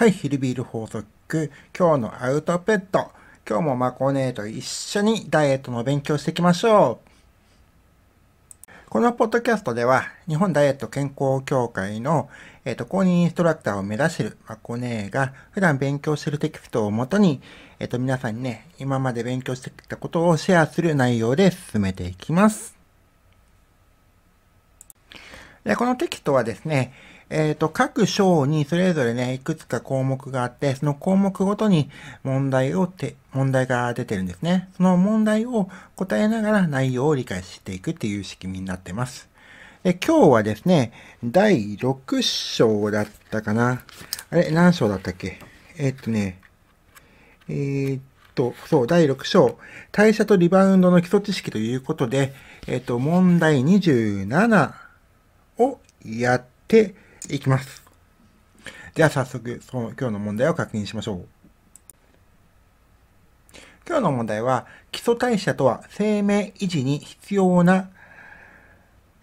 はい、ヒルビール法則。今日のアウトプット。今日もマコネーと一緒にダイエットの勉強していきましょう。このポッドキャストでは、日本ダイエット健康協会の、えーと、公認インストラクターを目指しているマコネーが、普段勉強しているテキストをもとに、えっ、ー、と、皆さんにね、今まで勉強してきたことをシェアする内容で進めていきます。でこのテキストはですね、えっ、ー、と、各章にそれぞれね、いくつか項目があって、その項目ごとに問題をて、問題が出てるんですね。その問題を答えながら内容を理解していくっていう仕組みになってます。で、今日はですね、第6章だったかな。あれ、何章だったっけえー、っとね、えー、っと、そう、第6章、代謝とリバウンドの基礎知識ということで、えー、っと、問題27をやって、いきます。では早速、その今日の問題を確認しましょう。今日の問題は、基礎代謝とは生命維持に必要な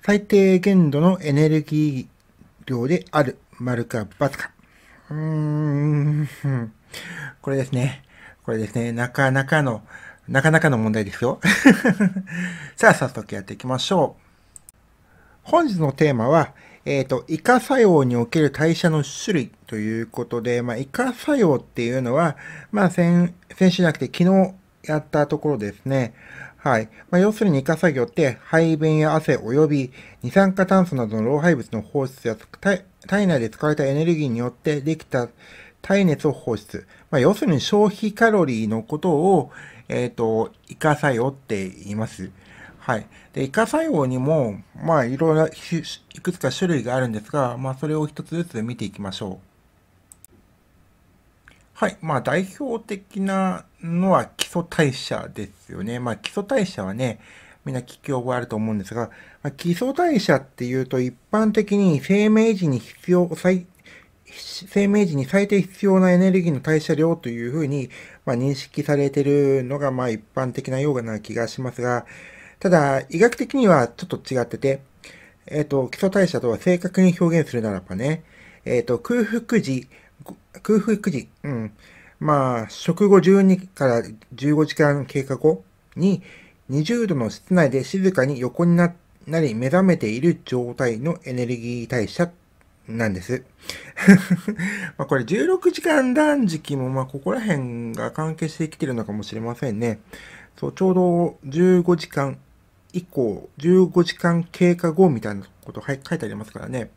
最低限度のエネルギー量である、丸か×か。うーん、これですね。これですね。なかなかの、なかなかの問題ですよ。さあ、早速やっていきましょう。本日のテーマは、えっ、ー、と、イカ作用における代謝の種類ということで、まあ、イカ作用っていうのは、まあ、先、先週じゃなくて昨日やったところですね。はい。まあ、要するにイカ作業って、排便や汗及び二酸化炭素などの老廃物の放出や体内で使われたエネルギーによってできた耐熱を放出。まあ、要するに消費カロリーのことを、えっ、ー、と、イカ作用って言います。はい。で、イカ作用にも、まあ、いろいろ、いくつか種類があるんですが、まあ、それを一つずつ見ていきましょう。はい。まあ、代表的なのは基礎代謝ですよね。まあ、基礎代謝はね、みんな聞き覚えあると思うんですが、まあ、基礎代謝っていうと、一般的に生命時に必要、最、生命時に最低必要なエネルギーの代謝量というふうに、まあ、認識されているのが、まあ、一般的なような気がしますが、ただ、医学的にはちょっと違ってて、えっ、ー、と、基礎代謝とは正確に表現するならばね、えっ、ー、と、空腹時、空腹時、うん。まあ、食後12から15時間経過後に、20度の室内で静かに横になり目覚めている状態のエネルギー代謝なんです。まこれ16時間断食も、まここら辺が関係してきてるのかもしれませんね。そう、ちょうど15時間以降、15時間経過後みたいなこと書いてありますからね。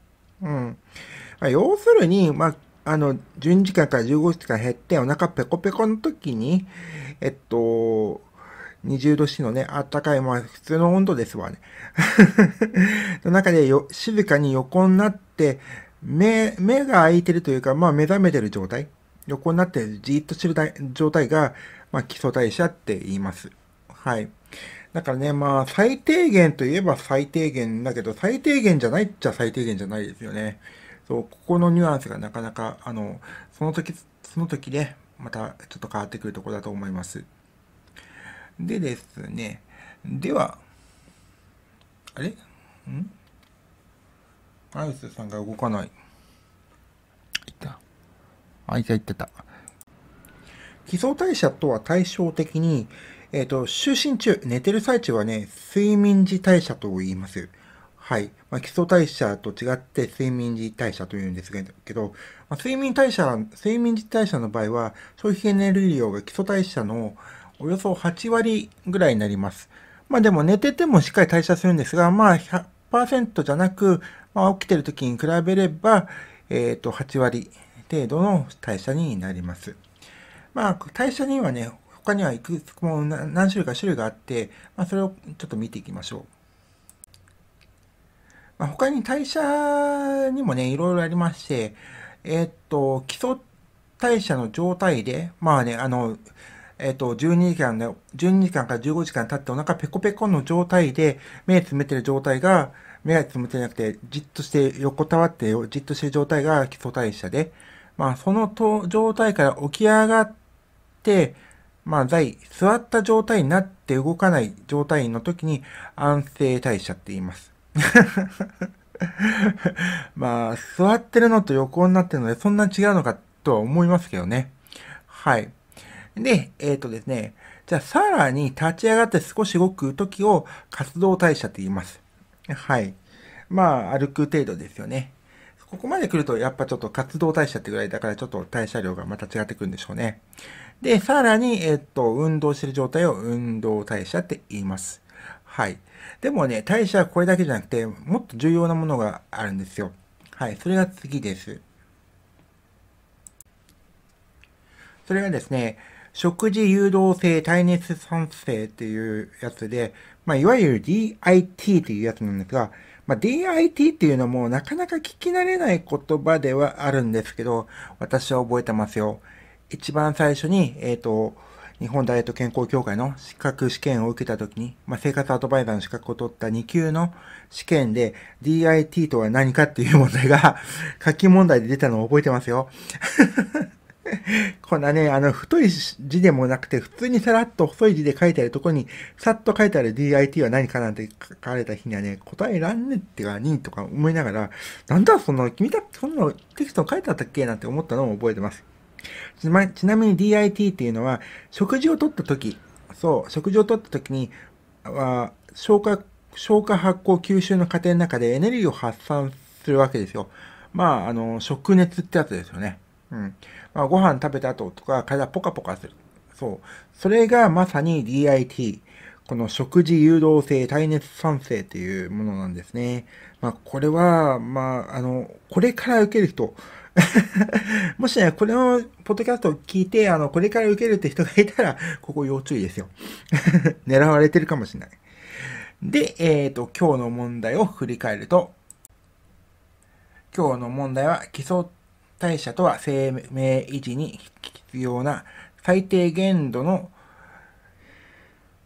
うん。まあ、要するに、まあ、あの、12時間から15時間減ってお腹ペコペコの時に、えっと、20度 C のね、あったかい、まあ普通の温度ですわね。の中でよ、静かに横になって、目、目が開いてるというか、まあ目覚めてる状態。横になってじーっとしてる状態が、まあ基礎代謝って言います。はい。だからね、まあ、最低限といえば最低限だけど、最低限じゃないっちゃ最低限じゃないですよね。そう、ここのニュアンスがなかなか、あの、その時、その時で、ね、またちょっと変わってくるところだと思います。でですね、では、あれんアイスさんが動かない。いた。あ、いた、いってた。基礎代謝とは対照的に、えっ、ー、と、就寝中、寝てる最中はね、睡眠時代謝と言います。はい。まあ、基礎代謝と違って睡眠時代謝というんですけど、まあ、睡眠代謝、睡眠時代謝の場合は、消費エネルギー量が基礎代謝のおよそ8割ぐらいになります。まあでも寝ててもしっかり代謝するんですが、まあ100%じゃなく、まあ、起きてる時に比べれば、えっ、ー、と、8割程度の代謝になります。まあ、代謝にはね、他にはいくつも何種類か種類があって、まあ、それをちょっと見ていきましょう。まあ、他に代謝にもね、いろいろありまして、えー、っと、基礎代謝の状態で、まあね、あの、えっ、と、12時間ね、12時間から15時間経ってお腹ペコペコの状態で、目詰めてる状態が、目が詰めてなくて、じっとして横たわってじっとしてる状態が基礎代謝で、まあ、そのと状態から起き上がって、まあ、在、座った状態になって動かない状態の時に安静代謝って言います。まあ、座ってるのと横になってるので、そんな違うのかとは思いますけどね。はい。で、えっ、ー、とですね、じゃあさらに立ち上がって少し動く時を活動代謝って言います。はい。まあ、歩く程度ですよね。ここまで来ると、やっぱちょっと活動代謝ってぐらいだから、ちょっと代謝量がまた違ってくるんでしょうね。で、さらに、えっと、運動してる状態を運動代謝って言います。はい。でもね、代謝はこれだけじゃなくて、もっと重要なものがあるんですよ。はい。それが次です。それがですね、食事誘導性耐熱酸性っていうやつで、まあ、いわゆる DIT っていうやつなんですが、まあ、DIT っていうのもなかなか聞き慣れない言葉ではあるんですけど、私は覚えてますよ。一番最初に、えっ、ー、と、日本ダイエット健康協会の資格試験を受けたときに、まあ、生活アドバイザーの資格を取った2級の試験で DIT とは何かっていう問題が 書き問題で出たのを覚えてますよ。こんなね、あの、太い字でもなくて、普通にさらっと細い字で書いてあるとこに、さっと書いてある DIT は何かなんて書かれた日にはね、答えらんねってか、にとか思いながら、なんだその、君たそんなテキスト書いてあったっけなんて思ったのを覚えてます。ちなちなみに DIT っていうのは、食事をとった時、そう、食事をとった時に、は消化、消化発酵吸収の過程の中でエネルギーを発散するわけですよ。まあ、あの、食熱ってやつですよね。うん。まあ、ご飯食べた後とか、体ポカポカする。そう。それがまさに DIT。この食事誘導性耐熱酸性っていうものなんですね。まあ、これは、まあ、あの、これから受ける人、もしね、これのポッドキャストを聞いて、あの、これから受けるって人がいたら、ここ要注意ですよ。狙われてるかもしれない。で、えっ、ー、と、今日の問題を振り返ると、今日の問題は、基礎代謝とは生命維持に必要な最低限度の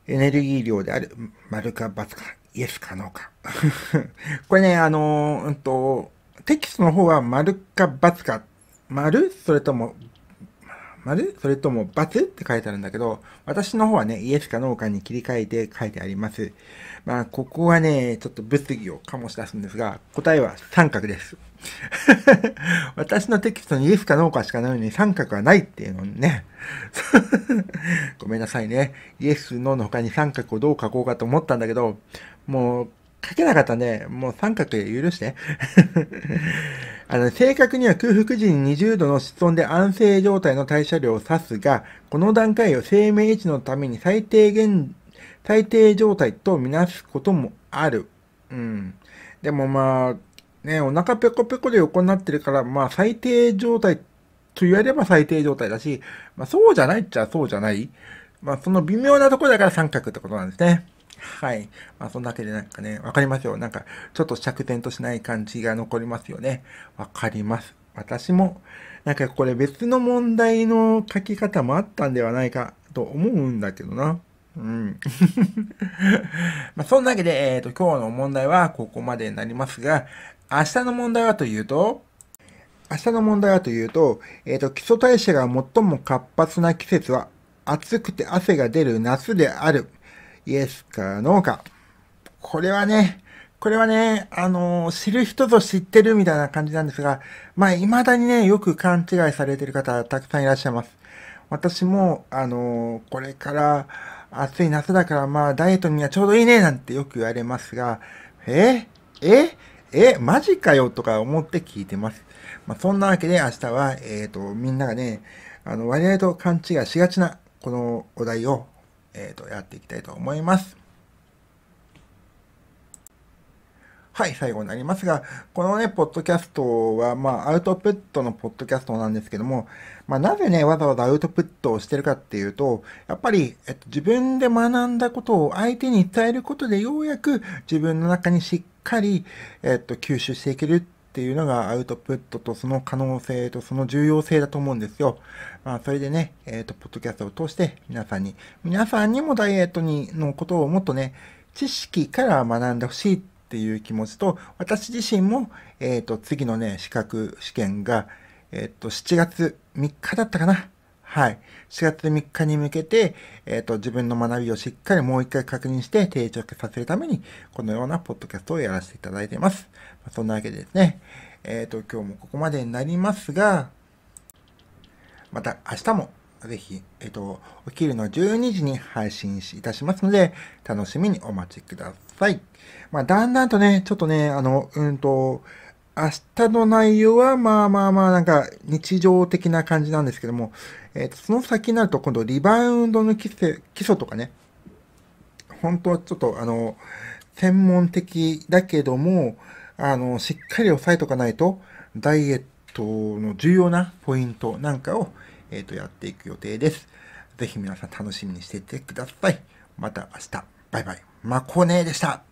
エネルギー量である、丸か×か、イエスかノーか。これね、あのうんと、テキストの方は丸か×か、丸それとも丸それともツって書いてあるんだけど、私の方はね、イエスかノーかに切り替えて書いてあります。まあ、ここはね、ちょっと物議を醸し出すんですが、答えは三角です。私のテキストにイエスかノーかしかないのに三角はないっていうのね。ごめんなさいね。イエス、ノーの他に三角をどう書こうかと思ったんだけど、もう書けなかったね。もう三角で許して。あの、正確には空腹時に20度の室温で安静状態の代謝量を指すが、この段階を生命維持のために最低限、最低状態とみなすこともある。うん。でもまあ、ね、お腹ペコペコで横になってるから、まあ最低状態と言われれば最低状態だし、まあそうじゃないっちゃそうじゃない。まあその微妙なところだから三角ってことなんですね。はい。まあ、そんなわけでなんかね、わかりますよ。なんか、ちょっと着点としない感じが残りますよね。わかります。私も、なんかこれ別の問題の書き方もあったんではないかと思うんだけどな。うん。まあ、そんなわけで、えっ、ー、と、今日の問題はここまでになりますが、明日の問題はというと、明日の問題はというと、えっ、ー、と、基礎代謝が最も活発な季節は、暑くて汗が出る夏である。イエスかノーか。これはね、これはね、あの知る人ぞ知ってるみたいな感じなんですが、まあ、未だにね、よく勘違いされてる方、たくさんいらっしゃいます。私も、あのこれから、暑い夏だから、まあ、ダイエットにはちょうどいいね、なんてよく言われますが、えええマジかよとか思って聞いてます。まあ、そんなわけで明日は、えっ、ー、と、みんながね、あの、割合と勘違いしがちな、このお題をえー、と、やっていきたいと思います。はい、最後になりますが、このね、ポッドキャストは、まあ、アウトプットのポッドキャストなんですけども、まあ、なぜね、わざわざアウトプットをしてるかっていうと、やっぱり、えっと、自分で学んだことを相手に伝えることで、ようやく自分の中にしっかり、えっと、吸収していけるっていうのがアウトプットとその可能性とその重要性だと思うんですよ。まあ、それでね、えっ、ー、と、ポッドキャストを通して皆さんに、皆さんにもダイエットにのことをもっとね、知識から学んでほしいっていう気持ちと、私自身も、えっ、ー、と、次のね、資格試験が、えっ、ー、と、7月3日だったかな。はい。4月3日に向けて、えっ、ー、と、自分の学びをしっかりもう一回確認して定着させるために、このようなポッドキャストをやらせていただいています。まあ、そんなわけでですね、えっ、ー、と、今日もここまでになりますが、また明日もぜひ、えっ、ー、と、お昼の12時に配信いたしますので、楽しみにお待ちください。まあ、だんだんとね、ちょっとね、あの、うんと、明日の内容は、まあまあまあ、なんか、日常的な感じなんですけども、えっ、ー、と、その先になると、今度、リバウンドの基礎とかね、本当はちょっと、あの、専門的だけども、あの、しっかり押さえとかないと、ダイエットの重要なポイントなんかを、えっ、ー、と、やっていく予定です。ぜひ皆さん楽しみにしていてください。また明日。バイバイ。まこねーでした。